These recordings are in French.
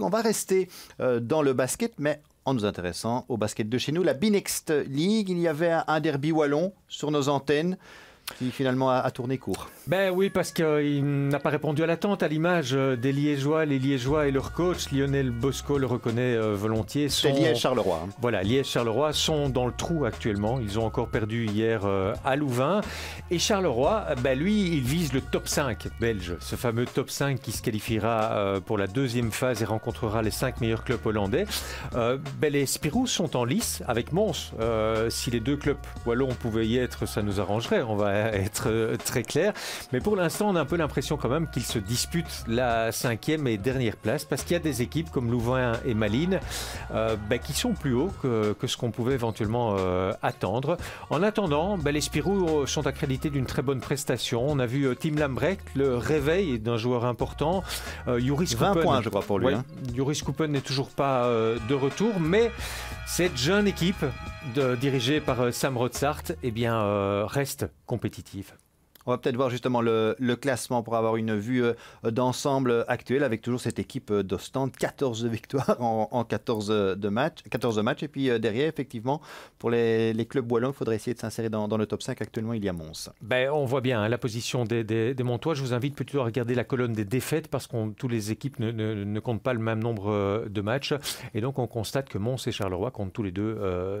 On va rester euh, dans le basket, mais en nous intéressant au basket de chez nous, la Binext League. Il y avait un derby wallon sur nos antennes qui finalement a, tourné court. Ben oui, parce qu'il euh, n'a pas répondu à l'attente, à l'image euh, des Liégeois. Les Liégeois et leur coach, Lionel Bosco le reconnaît euh, volontiers. Sont... C'est Liège-Charleroi. Hein. Voilà, Liège-Charleroi sont dans le trou actuellement. Ils ont encore perdu hier à Louvain. Et Charleroi, ben lui, il vise le top 5 belge, ce fameux top 5 qui se qualifiera pour la deuxième phase et rencontrera les 5 meilleurs clubs hollandais. Ben les Spirou sont en lice avec Mons. si les deux clubs wallons pouvaient y être, ça nous arrangerait. On va euh, être euh, très clair. Mais pour l'instant, on a un peu l'impression quand même qu'ils se disputent la cinquième et dernière place parce qu'il y a des équipes comme Louvain et Malines euh, bah, qui sont plus hauts que, ce qu'on pouvait éventuellement attendre. En attendant, bah, les Spirou sont accrédités d'une très bonne prestation. On a vu Tim Lambrecht, le réveil d'un joueur important. Euh, Coupen, 20 je crois, pour lui. hein. n'est toujours pas de retour, mais cette jeune équipe de, dirigé par euh, Sam Rothsart eh bien, euh, reste compétitif. On va peut-être voir justement le, classement pour avoir une vue euh, d'ensemble actuelle avec toujours cette équipe euh, d'Ostende. 14 victoires en, 14, euh, de 14 matchs. Et puis derrière, effectivement, pour les, clubs wallons, il faudrait essayer de s'insérer dans, le top 5. Actuellement, il y a Mons. Ben, on voit bien hein, la position des, Montois. Je vous invite plutôt à regarder la colonne des défaites parce que toutes les équipes ne, comptent pas le même nombre de matchs. Et donc, on constate que Mons et Charleroi comptent tous les deux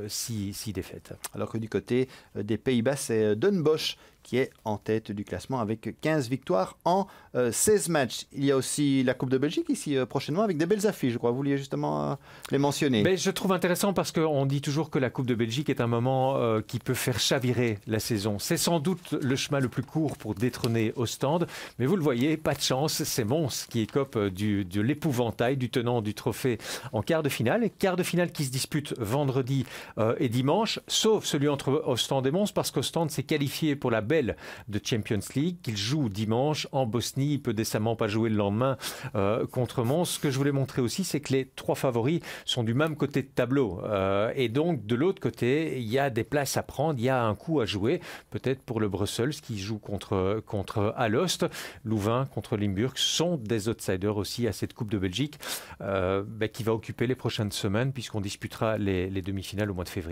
6 défaites. Alors que du côté des Pays-Bas, c'est Dunbosch qui est en tête du classement avec 15 victoires en 16 euh, matchs. Il y a aussi la Coupe de Belgique ici euh, prochainement avec des belles affiches, je crois. Vous vouliez justement euh, les mentionner. Mais ben, je trouve intéressant parce qu'on dit toujours que la Coupe de Belgique est un moment qui peut faire chavirer la saison. C'est sans doute le chemin le plus court pour détrôner Ostende, mais vous le voyez, pas de chance, c'est Mons qui écope du, de l'épouvantail du tenant du trophée en quart de finale. Quart de finale qui se dispute vendredi et dimanche, sauf celui entre Ostende et Mons parce qu'Ostende s'est qualifié pour la belle de Champions League qu'il joue dimanche en Bosnie. Il peut décemment pas jouer le lendemain euh, contre Mons. Ce que je voulais montrer aussi, c'est que les trois favoris sont du même côté de tableau. Euh, et donc, de l'autre côté, il y a des places à prendre, il y a un coup à jouer. Peut-être pour le Brussels qui joue contre, contre Alost, Louvain contre Limburg sont des outsiders aussi à cette Coupe de Belgique euh, ben, qui va occuper les prochaines semaines puisqu'on disputera les demi-finales au mois de février.